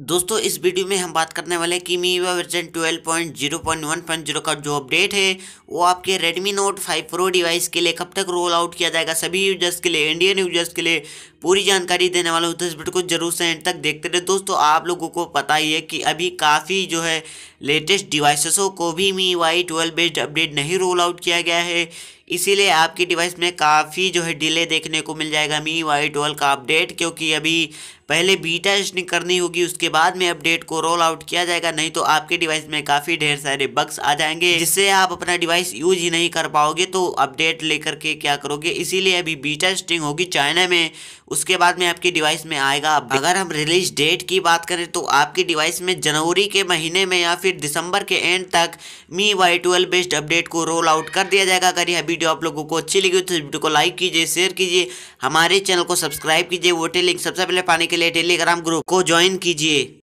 दोस्तों इस वीडियो में हम बात करने वाले कि मी वर्जन 12.0.1.0 का जो अपडेट है वो आपके Redmi Note 5 Pro डिवाइस के लिए कब तक रोल आउट किया जाएगा सभी यूजर्स के लिए इंडियन यूजर्स के लिए पूरी जानकारी देने वाला हूँ तो इस वीडियो को जरूर से एंड तक देखते रहे दोस्तों आप लोगों को पता ही है कि अभी काफ़ी जो है लेटेस्ट डिवाइसों को भी Mi UI twelve based update नहीं रोल आउट किया गया है इसीलिए आपकी डिवाइस में काफ़ी जो है डिले देखने को मिल जाएगा मी वाई ट्वेल्व का अपडेट क्योंकि अभी पहले बीटा टेस्टिंग करनी होगी उसके बाद में अपडेट को रोल आउट किया जाएगा नहीं तो आपके डिवाइस में काफ़ी ढेर सारे बग्स आ जाएंगे जिससे आप अपना डिवाइस यूज ही नहीं कर पाओगे तो अपडेट लेकर के क्या करोगे इसीलिए अभी बीटा टेस्टिंग होगी चाइना में उसके बाद में आपके डिवाइस में आएगा अगर हम रिलीज डेट की बात करें तो आपकी डिवाइस में जनवरी के महीने में या फिर दिसंबर के एंड तक Mi UI twelve based update को रोल आउट कर दिया जाएगा अगर यह वीडियो आप लोगों को अच्छी लगी तो इस वीडियो को लाइक कीजिए शेयर कीजिए हमारे चैनल को सब्सक्राइब कीजिए वो टेलिंग सबसे पहले पाने के लिए टेलीग्राम ग्रुप को ज्वाइन कीजिए